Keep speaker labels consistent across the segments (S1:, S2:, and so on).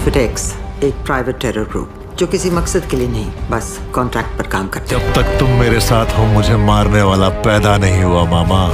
S1: outfit X एक private terror group जो किसी मकसद के लिए नहीं बस कॉन्ट्रैक्ट पर काम करते जब तक तुम मेरे साथ हो मुझे मारने वाला पैदा नहीं हुआ मामा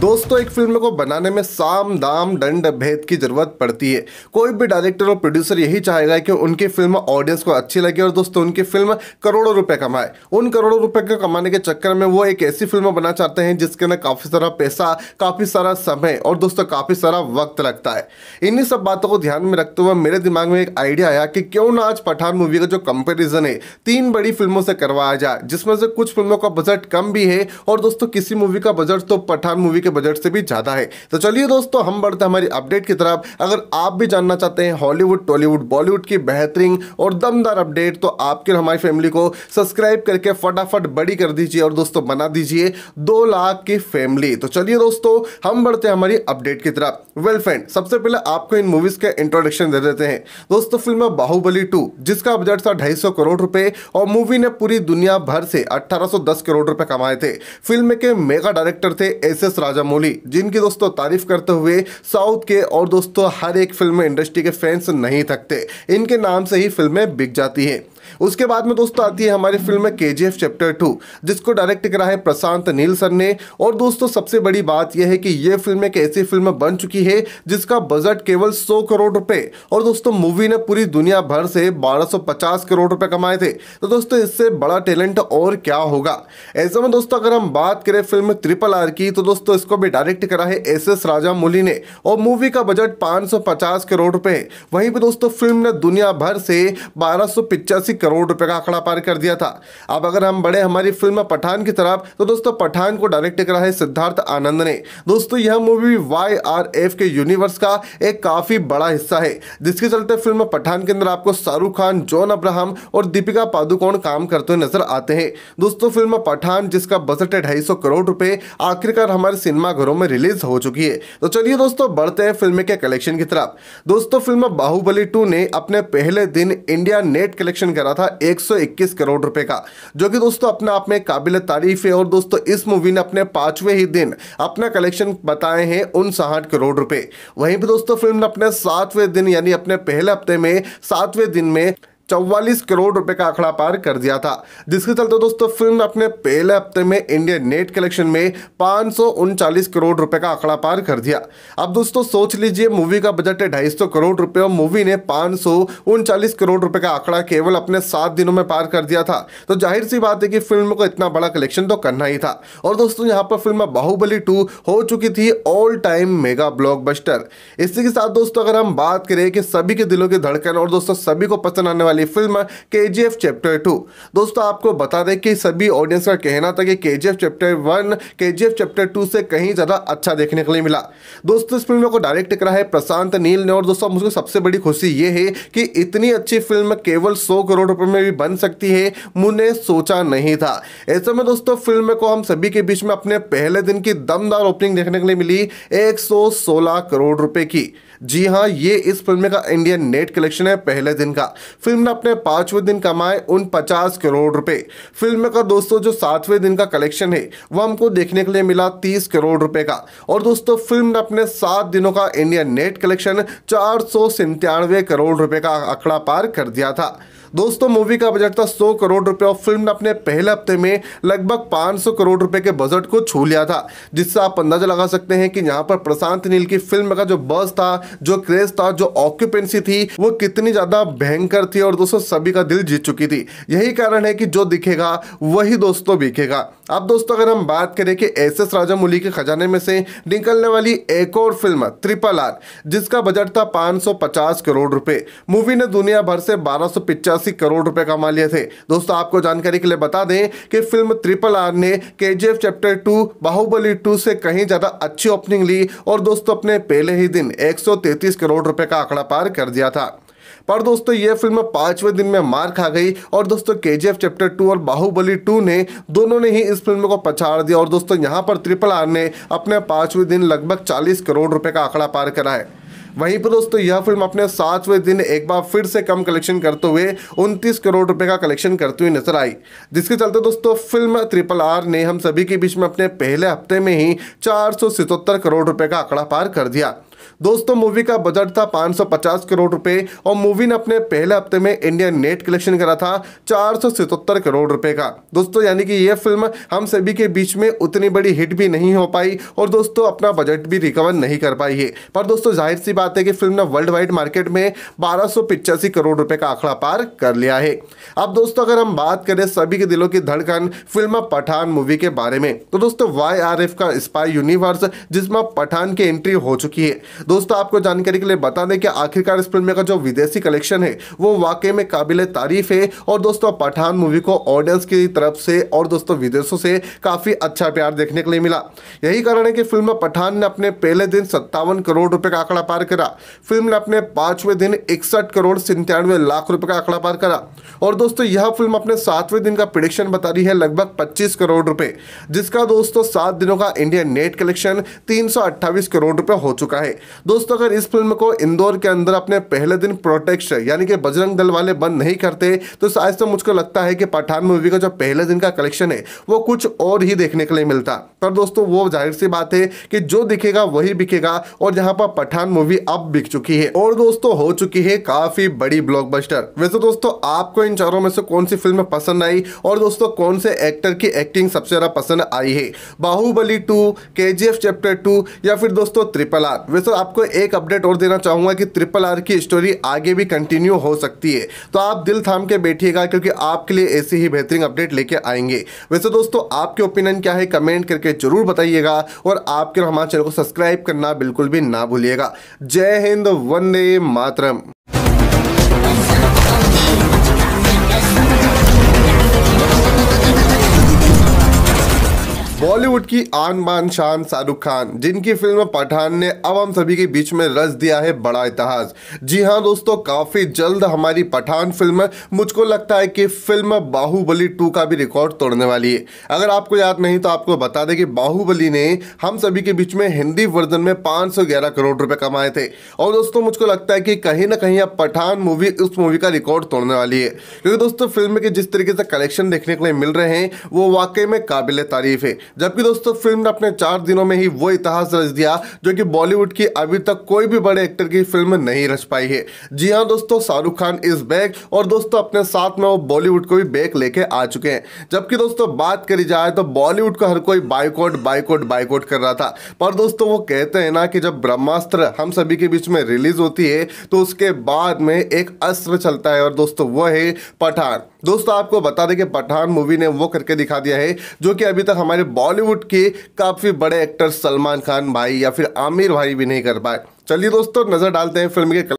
S1: दोस्तों एक फिल्म को बनाने में साम दाम दंड भेद की जरूरत पड़ती है कोई भी डायरेक्टर और प्रोड्यूसर यही चाहेगा कि उनकी फिल्म ऑडियंस को अच्छी लगे और दोस्तों उनकी फिल्म करोड़ों रुपए कमाए उन करोड़ों रुपए के कमाने के चक्कर में वो एक ऐसी फिल्म बना चाहते हैं जिसके अंदर काफ़ी सारा पैसा काफ़ी सारा समय और दोस्तों काफ़ी सारा वक्त लगता है इन्हीं सब बातों को ध्यान में रखते हुए मेरे दिमाग में एक आइडिया आया कि क्यों ना आज पठान मूवी का जो कंपेरिजन है तीन बड़ी फिल्मों से करवाया जाए जिसमें से कुछ फिल्मों का बजट कम भी है और दोस्तों किसी मूवी का बजट तो पठान मूवी के बजट से भी ज़्यादा है तो चलिए दोस्तों हम बढ़ते हैं हमारी अपडेट की तरफ अगर आप भी जानना चाहते हैं हॉलीवुड टॉलीवुड बॉलीवुड की बेहतरीन और दमदार अपडेट तो आपके हमारी फैमिली को सब्सक्राइब करके फटाफट बड़ी कर दीजिए और दोस्तों बना दीजिए दो लाख की फैमिली तो चलिए दोस्तों हम बढ़ते हैं हमारी अपडेट की तरफ वेल फ्रेंड सबसे पहले आपको इन मूवीज का इंट्रोडक्शन दे देते हैं दोस्तों फिल्म बाहुबली टू जिसका बजट था ढाई करोड़ रुपए और मूवी ने पूरी दुनिया भर से अठारह करोड़ रुपए कमाए थे फिल्म के मेगा डायरेक्टर थे एस एस राजा राजामौली जिनकी दोस्तों तारीफ करते हुए साउथ के और दोस्तों हर एक फिल्म इंडस्ट्री के फैंस नहीं थकते इनके नाम से ही फिल्में बिक जाती है उसके बाद में दोस्तों आती है हमारी फिल्म के जी चैप्टर टू जिसको डायरेक्ट करा है प्रशांत नील सर ने और दोस्तों सबसे बड़ी बात यह है कि यह फिल्म एक ऐसी फिल्म बन चुकी है जिसका बजट केवल सौ करोड़ रुपए और दोस्तों मूवी ने पूरी दुनिया भर से 1250 करोड़ रुपए कमाए थे तो दोस्तों इससे बड़ा टैलेंट और क्या होगा ऐसे में दोस्तों अगर हम बात करें फिल्म ट्रिपल आर की तो दोस्तों इसको भी डायरेक्ट करा है एस एस राजा राजामौली ने और मूवी का बजट पांच करोड़ रुपए है वहीं पर दोस्तों फिल्म ने दुनिया भर से बारह करोड़ रुपए का आंकड़ा पार कर दिया था अब अगर हम बड़े हमारी फिल्म पठान की तरफ तो दोस्तों पठान को डायरेक्ट करा है सिद्धार्थ आनंद ने दोस्तों यह मूवी वाई आर एफ के यूनिवर्स का एक काफ़ी बड़ा हिस्सा है जिसके चलते फिल्म पठान के अंदर आपको शाहरुख खान जॉन अब्राहम और दीपिका पादुकोण काम करते हुए नजर आते हैं दोस्तों फिल्म पठान जिसका बजट है ढाई करोड़ रुपए आखिरकार हमारे सिनेमा घरों में रिलीज हो चुकी है तो चलिए दोस्तों बढ़ते हैं फिल्म के कलेक्शन की तरफ दोस्तों फिल्म बाहुबली टू ने अपने पहले दिन इंडिया नेट कलेक्शन करा करा था 121 करोड़ रुपए का जो कि दोस्तों अपने आप में काबिल तारीफ है और दोस्तों इस मूवी ने अपने पांचवें ही दिन अपना कलेक्शन बताए हैं उनसाठ करोड़ रुपए वहीं पर दोस्तों फिल्म ने अपने सातवें दिन यानी अपने पहले हफ्ते में सातवें दिन में चौवालीस करोड़ रुपए का आंकड़ा पार कर दिया था जिसके चलते दोस्तों फिल्म अपने पहले हफ्ते में इंडियन नेट कलेक्शन में पांच करोड़ रुपए का आंकड़ा पार कर दिया अब दोस्तों सोच लीजिए मूवी का बजट है ढाई करोड़ रुपए और मूवी ने पांच करोड़ रुपए का आंकड़ा केवल अपने सात दिनों में पार कर दिया था तो जाहिर सी बात है कि फिल्म को इतना बड़ा कलेक्शन तो करना ही था और दोस्तों यहाँ पर फिल्म बाहुबली टू हो चुकी थी ऑल टाइम मेगा ब्लॉक इसी के साथ दोस्तों अगर हम बात करें कि सभी के दिलों की धड़कन और दोस्तों सभी को पसंद आने वाले वाली फिल्म के चैप्टर टू दोस्तों आपको बता दें कि सभी ऑडियंस का कहना था कि K chapter one K chapter two से कहीं ज़्यादा अच्छा देखने के लिए मिला दोस्तों इस फिल्म को डायरेक्ट करा है प्रशांत नील ने और दोस्तों मुझे सबसे बड़ी खुशी ये है कि इतनी अच्छी फिल्म केवल सौ करोड़ रुपये में भी बन सकती है मुझे सोचा नहीं था ऐसे में दोस्तों फिल्म को हम सभी के बीच में अपने पहले दिन की दमदार ओपनिंग देखने के लिए मिली एक करोड़ रुपए की जी हाँ ये इस फिल्म का इंडियन नेट कलेक्शन है पहले दिन का फिल्म ने अपने पांचवें दिन कमाए उन पचास करोड़ रुपए फिल्म का दोस्तों जो सातवें दिन का कलेक्शन है वह हमको देखने के लिए मिला तीस करोड़ रुपए का और दोस्तों फिल्म ने अपने सात दिनों का इंडिया नेट कलेक्शन चार करोड़ रुपए का आंकड़ा पार कर दिया था दोस्तों मूवी का बजट था 100 करोड़ रुपए और फिल्म ने अपने पहले हफ्ते में लगभग 500 करोड़ रुपए के बजट को छू लिया था जिससे आप अंदाजा लगा सकते हैं कि यहाँ पर प्रशांत नील की फिल्म का जो बस था जो क्रेज था जो ऑक्यूपेंसी थी वो कितनी ज़्यादा भयंकर थी और दोस्तों सभी का दिल जीत चुकी थी यही कारण है कि जो दिखेगा वही दोस्तों दिखेगा अब दोस्तों अगर हम बात करें कि एस एस राजामौली के खजाने में से निकलने वाली एक और फिल्म ट्रिपल आर जिसका बजट था 550 करोड़ रुपए मूवी ने दुनिया भर से बारह करोड़ रुपए कमा लिए थे दोस्तों आपको जानकारी के लिए बता दें कि फिल्म ट्रिपल आर ने के चैप्टर टू बाहुबली टू से कहीं ज़्यादा अच्छी ओपनिंग ली और दोस्तों अपने पहले ही दिन एक करोड़ रुपए का आंकड़ा पार कर दिया था पर दोस्तों ये फिल्म पांचवें दिन में मार खा गई और दोस्तों के चैप्टर टू और बाहुबली टू ने दोनों ने ही इस फिल्म को पछाड़ दिया और दोस्तों यहाँ पर ट्रिपल आर ने अपने पाँचवें दिन लगभग चालीस करोड़ रुपए का आंकड़ा पार करा है वहीं पर दोस्तों यह फिल्म अपने सातवें दिन एक बार फिर से कम कलेक्शन करते हुए उनतीस करोड़ रुपए का कलेक्शन करती हुई नजर आई जिसके चलते दोस्तों फिल्म ट्रिपल आर ने हम सभी के बीच में अपने पहले हफ्ते में ही चार करोड़ रुपए का आंकड़ा पार कर दिया दोस्तों मूवी का बजट था 550 करोड़ रुपए और मूवी ने अपने पहले हफ्ते में इंडिया नेट कलेक्शन करा था चार करोड़ रुपए का दोस्तों यानी कि यह फिल्म हम सभी के बीच में उतनी बड़ी हिट भी नहीं हो पाई और दोस्तों अपना बजट भी रिकवर नहीं कर पाई है पर दोस्तों जाहिर सी बात है कि फिल्म ने वर्ल्ड वाइड मार्केट में बारह करोड़ रुपए का आंकड़ा पार कर लिया है अब दोस्तों अगर हम बात करें सभी के दिलों की धड़कन फिल्म पठान मूवी के बारे में तो दोस्तों वाई आर एफ का स्पाई यूनिवर्स जिसमें पठान की एंट्री हो चुकी है दोस्तों आपको जानकारी के लिए बता दें कि आखिरकार इस फिल्म का जो विदेशी कलेक्शन है वो वाकई में काबिल तारीफ है और दोस्तों पठान मूवी को ऑडियंस की तरफ से और दोस्तों विदेशों से काफ़ी अच्छा प्यार देखने के लिए मिला यही कारण है कि फिल्म पठान ने अपने पहले दिन सत्तावन करोड़ रुपए का आंकड़ा पार करा फिल्म ने अपने पांचवें दिन इकसठ करोड़ सिंतानवे लाख रुपए का आंकड़ा पार करा और दोस्तों यह फिल्म अपने सातवें दिन का प्रिडिक्शन बता रही है लगभग पच्चीस करोड़ रुपए जिसका दोस्तों सात दिनों का इंडियन नेट कलेक्शन तीन करोड़ रुपए हो चुका है दोस्तों अगर इस फिल्म को इंदौर के अंदर अपने पहले दिन प्रोटेक्ट यानी कि बजरंग दल वाले बंद नहीं करते तो आज तो मुझको लगता है कि पठान मूवी का जो पहले दिन का कलेक्शन है वो कुछ और ही देखने के लिए मिलता पर दोस्तों वो जाहिर सी बात है कि जो दिखेगा वही बिकेगा और यहाँ पर पठान मूवी अब बिक चुकी है और दोस्तों हो चुकी है काफी बड़ी ब्लॉकबस्टर वैसे दोस्तों आपको इन चारों में से कौन सी फिल्म पसंद आई और दोस्तों कौन से एक्टर की एक्टिंग सबसे ज्यादा पसंद आई है बाहुबली टू के चैप्टर टू या फिर दोस्तों ट्रिपल आर वैसे दोस्तों आपको एक अपडेट और देना चाहूंगा कि ट्रिपल आर की स्टोरी आगे भी कंटिन्यू हो सकती है तो आप दिल थाम के बैठिएगा क्योंकि आपके लिए ऐसी ही बेहतरीन अपडेट लेके आएंगे वैसे दोस्तों आपके ओपिनियन क्या है कमेंट करके जरूर बताइएगा और आपके हमारे चैनल को सब्सक्राइब करना बिल्कुल भी ना भूलिएगा जय हिंद वंदे मातरम बॉलीवुड की आन बान शान शाहरुख खान जिनकी फिल्म पठान ने अब हम सभी के बीच में रच दिया है बड़ा इतिहास जी हाँ दोस्तों काफ़ी जल्द हमारी पठान फिल्म मुझको लगता है कि फिल्म बाहुबली टू का भी रिकॉर्ड तोड़ने वाली है अगर आपको याद नहीं तो आपको बता दें कि बाहुबली ने हम सभी के बीच में हिंदी वर्जन में पांच करोड़ रुपए कमाए थे और दोस्तों मुझको लगता है कि कहीं ना कहीं अब पठान मूवी उस मूवी का रिकॉर्ड तोड़ने वाली है क्योंकि दोस्तों फिल्म के जिस तरीके से कलेक्शन देखने के लिए मिल रहे हैं वो वाकई में काबिल तारीफ है जबकि दोस्तों फिल्म ने अपने चार दिनों में ही वो इतिहास रच दिया जो कि बॉलीवुड की अभी तक कोई भी बड़े एक्टर की फिल्म नहीं रच पाई है जी हाँ दोस्तों शाहरुख खान इस बैक और दोस्तों अपने साथ में वो बॉलीवुड को भी बैक लेके आ चुके हैं जबकि दोस्तों बात करी जाए तो बॉलीवुड को हर कोई बाइकआउट बाइकआउट बाइकआउट कर रहा था पर दोस्तों वो कहते हैं ना कि जब ब्रह्मास्त्र हम सभी के बीच में रिलीज होती है तो उसके बाद में एक अस्त्र चलता है और दोस्तों वह है पठान दोस्तों आपको बता दें कि पठान मूवी ने वो करके दिखा दिया है जो कि अभी तक हमारे बॉलीवुड के काफ़ी बड़े एक्टर सलमान खान भाई या फिर आमिर भाई भी नहीं कर पाए चलिए दोस्तों नज़र डालते हैं फिल्म के